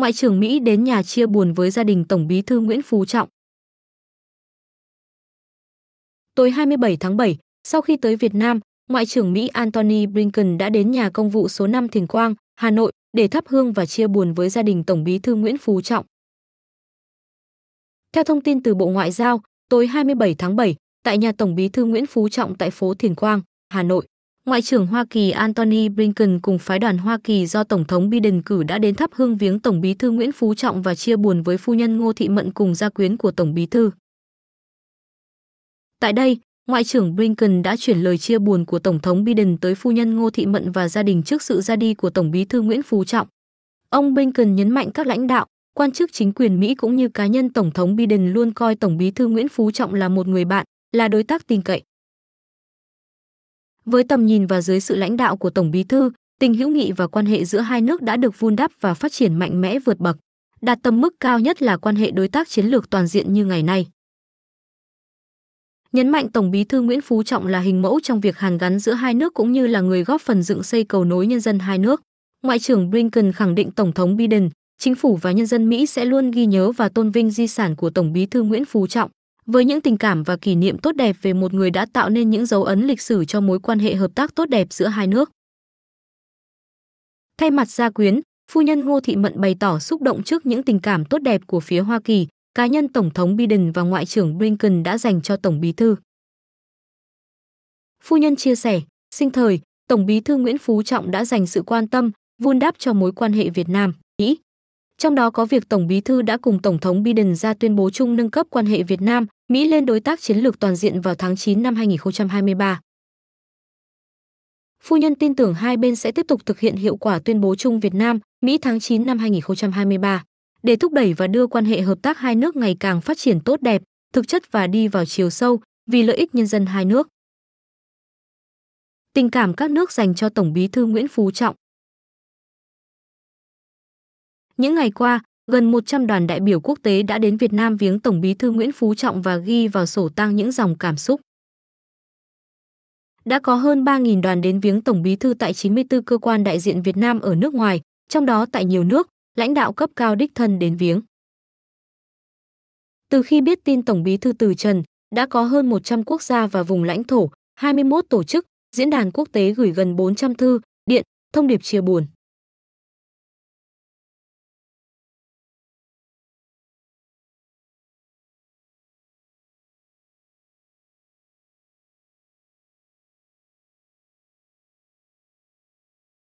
Ngoại trưởng Mỹ đến nhà chia buồn với gia đình Tổng bí thư Nguyễn Phú Trọng. Tối 27 tháng 7, sau khi tới Việt Nam, Ngoại trưởng Mỹ Antony Blinken đã đến nhà công vụ số 5 Thiền Quang, Hà Nội để thắp hương và chia buồn với gia đình Tổng bí thư Nguyễn Phú Trọng. Theo thông tin từ Bộ Ngoại giao, tối 27 tháng 7, tại nhà Tổng bí thư Nguyễn Phú Trọng tại phố Thiền Quang, Hà Nội, Ngoại trưởng Hoa Kỳ Antony Blinken cùng phái đoàn Hoa Kỳ do Tổng thống Biden cử đã đến thắp hương viếng Tổng bí thư Nguyễn Phú Trọng và chia buồn với phu nhân Ngô Thị Mận cùng gia quyến của Tổng bí thư. Tại đây, Ngoại trưởng Blinken đã chuyển lời chia buồn của Tổng thống Biden tới phu nhân Ngô Thị Mận và gia đình trước sự ra đi của Tổng bí thư Nguyễn Phú Trọng. Ông Blinken nhấn mạnh các lãnh đạo, quan chức chính quyền Mỹ cũng như cá nhân Tổng thống Biden luôn coi Tổng bí thư Nguyễn Phú Trọng là một người bạn, là đối tác tin cậy. Với tầm nhìn và dưới sự lãnh đạo của Tổng Bí thư, tình hữu nghị và quan hệ giữa hai nước đã được vun đắp và phát triển mạnh mẽ vượt bậc, đạt tầm mức cao nhất là quan hệ đối tác chiến lược toàn diện như ngày nay. Nhấn mạnh Tổng Bí thư Nguyễn Phú Trọng là hình mẫu trong việc hàn gắn giữa hai nước cũng như là người góp phần dựng xây cầu nối nhân dân hai nước. Ngoại trưởng Blinken khẳng định Tổng thống Biden, chính phủ và nhân dân Mỹ sẽ luôn ghi nhớ và tôn vinh di sản của Tổng Bí thư Nguyễn Phú Trọng với những tình cảm và kỷ niệm tốt đẹp về một người đã tạo nên những dấu ấn lịch sử cho mối quan hệ hợp tác tốt đẹp giữa hai nước. Thay mặt gia quyến, phu nhân Ngô Thị Mận bày tỏ xúc động trước những tình cảm tốt đẹp của phía Hoa Kỳ, cá nhân Tổng thống Biden và Ngoại trưởng Blinken đã dành cho Tổng bí thư. Phu nhân chia sẻ, sinh thời, Tổng bí thư Nguyễn Phú Trọng đã dành sự quan tâm, vun đắp cho mối quan hệ Việt Nam, Mỹ trong đó có việc Tổng Bí thư đã cùng Tổng thống Biden ra tuyên bố chung nâng cấp quan hệ Việt Nam, Mỹ lên đối tác chiến lược toàn diện vào tháng 9 năm 2023. Phu nhân tin tưởng hai bên sẽ tiếp tục thực hiện hiệu quả tuyên bố chung Việt Nam, Mỹ tháng 9 năm 2023 để thúc đẩy và đưa quan hệ hợp tác hai nước ngày càng phát triển tốt đẹp, thực chất và đi vào chiều sâu vì lợi ích nhân dân hai nước. Tình cảm các nước dành cho Tổng Bí thư Nguyễn Phú Trọng những ngày qua, gần 100 đoàn đại biểu quốc tế đã đến Việt Nam viếng Tổng Bí thư Nguyễn Phú Trọng và ghi vào sổ tang những dòng cảm xúc. Đã có hơn 3.000 đoàn đến viếng Tổng Bí thư tại 94 cơ quan đại diện Việt Nam ở nước ngoài, trong đó tại nhiều nước, lãnh đạo cấp cao đích thân đến viếng. Từ khi biết tin Tổng Bí thư từ trần, đã có hơn 100 quốc gia và vùng lãnh thổ, 21 tổ chức, diễn đàn quốc tế gửi gần 400 thư, điện, thông điệp chia buồn.